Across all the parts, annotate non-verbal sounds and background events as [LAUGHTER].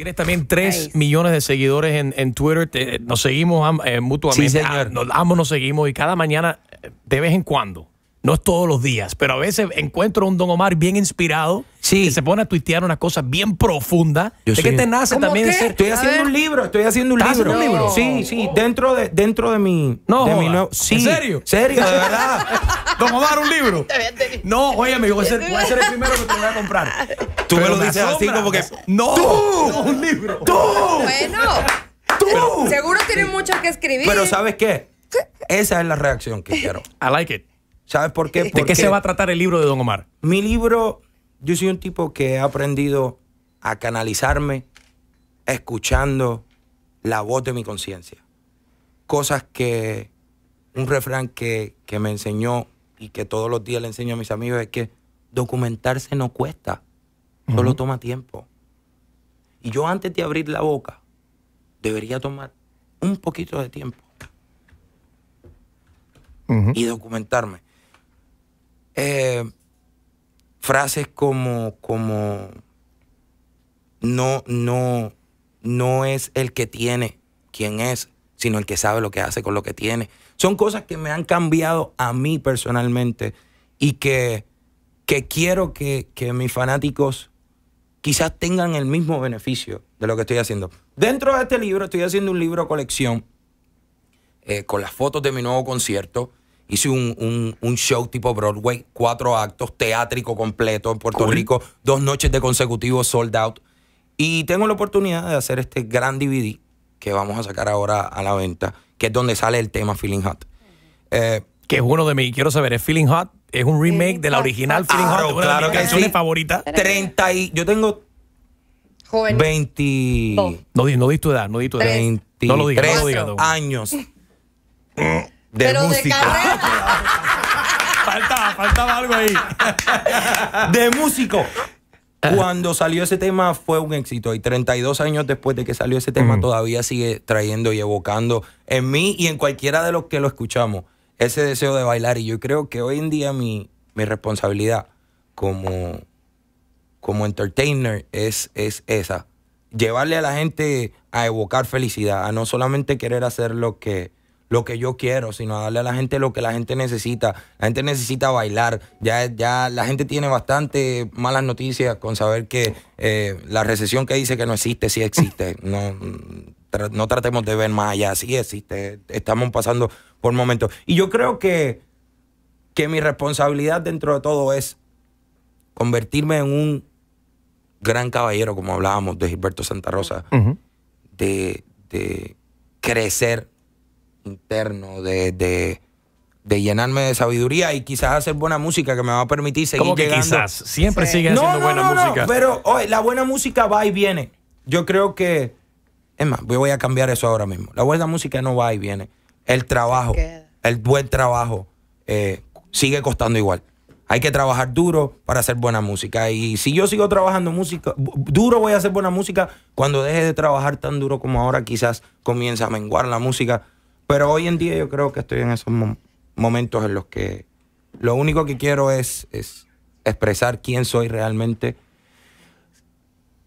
Tienes también 3 millones de seguidores en, Twitter. nos seguimos eh, mutuamente. Ah, nos, ambos nos seguimos y cada mañana, eh, de vez en cuando, no es todos los días, pero a veces encuentro un Don Omar bien inspirado sí. que se pone a tuitear una cosa bien profunda. Yo ¿De que te este nace también Estoy haciendo un libro, estoy haciendo un libro. Sí, sí, dentro de dentro de mi, no, de mi nuevo, sí. ¿En serio? Serio, de [LAUGHS] verdad. Don Omar, un libro. No, oye, amigo, voy a ser, voy a el primero que te voy a comprar. Tú me lo dices así como que no, tú, un libro. Tú. Bueno. Tú. Seguro tienes mucho que escribir. Pero ¿sabes qué? Esa es la reacción que quiero. I like it. ¿Sabes por qué? ¿De qué se va a tratar el libro de Don Omar? Mi libro, yo soy un tipo que he aprendido a canalizarme escuchando la voz de mi conciencia. Cosas que, un refrán que, me enseñó y que todos los días le enseño a mis amigos es que documentarse no cuesta, solo toma tiempo. Y yo antes de abrir la boca, debería tomar un poquito de tiempo y documentarme. Eh, frases como, como no, no, no es el que tiene quien es, sino el que sabe lo que hace con lo que tiene. Son cosas que me han cambiado a mí personalmente y que, que quiero que, mis fanáticos quizás tengan el mismo beneficio de lo que estoy haciendo. Dentro de este libro estoy haciendo un libro colección eh, con las fotos de mi nuevo concierto Hice un, show tipo Broadway, cuatro actos, teátrico completo en Puerto Rico, dos noches de consecutivos sold out. Y tengo la oportunidad de hacer este gran DVD que vamos a sacar ahora a la venta, que es donde sale el tema Feeling Hot. Eh, que es uno de mis, quiero saber, es Feeling Hot, es un remake de la original Feeling claro, Hot, una claro que es canciones 30 y, yo tengo Joven. 20. No, di, tu edad, no di tu edad. no lo digas, no lo digas. Años. [LAUGHS] de Pero De carrera. [LAUGHS] faltaba, faltaba algo ahí. de músico. Cuando salió ese tema fue un éxito y 32 años después de que salió ese tema mm. todavía sigue trayendo y evocando en mí y en cualquiera de los que lo escuchamos ese deseo de bailar y yo creo que hoy en día mi, mi responsabilidad como, como entertainer es, es esa, llevarle a la gente a evocar felicidad, a no solamente querer hacer lo que, lo que yo quiero, sino darle a la gente lo que la gente necesita. La gente necesita bailar. Ya, ya la gente tiene bastante malas noticias con saber que eh, la recesión que dice que no existe, sí existe. [LAUGHS] No, no tratemos de ver más allá. Sí existe. Estamos pasando por momentos. Y yo creo que, que mi responsabilidad dentro de todo es convertirme en un gran caballero, como hablábamos de Gilberto Santa Rosa, de, de crecer interno, de, de, llenarme de sabiduría y quizás hacer buena música que me va a permitir seguir ¿Cómo que quizás, siempre sigue haciendo buena música. pero la buena música va y viene. Yo creo que, es más, voy a cambiar eso ahora mismo. La buena música no va y viene. El trabajo, el buen trabajo, eh, sigue costando igual. Hay que trabajar duro para hacer buena música. Y si yo sigo trabajando música, duro voy a hacer buena música. Cuando deje de trabajar tan duro como ahora, quizás comienza a menguar la música. Pero hoy en día yo creo que estoy en esos momentos en los que lo único que quiero es, expresar quién soy realmente,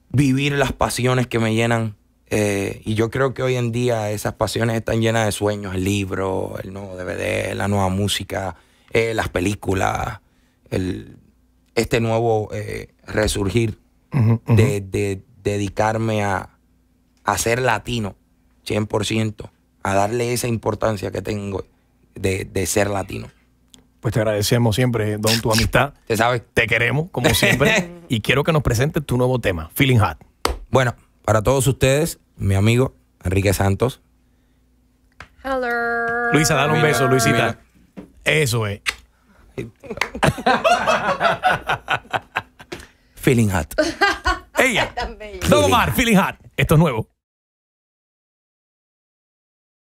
vivir las pasiones que me llenan. Eh, y yo creo que hoy en día esas pasiones están llenas de sueños, el libro, el nuevo DVD, la nueva música, eh, las películas, el, este nuevo eh, resurgir De, de, dedicarme a, a ser latino, 100% a darle esa importancia que tengo de, ser latino. Pues te agradecemos siempre, Don, tu amistad. [LAUGHS] Te sabes. Te queremos, como siempre. [LAUGHS] y quiero que nos presentes tu nuevo tema, Feeling Hot. Bueno, para todos ustedes, mi amigo Enrique Santos. Hello. Luisa, dale un beso, Luisita. Eso es. [LAUGHS] feeling Hot. Ella. Don Omar, Feeling Hot. Esto es nuevo.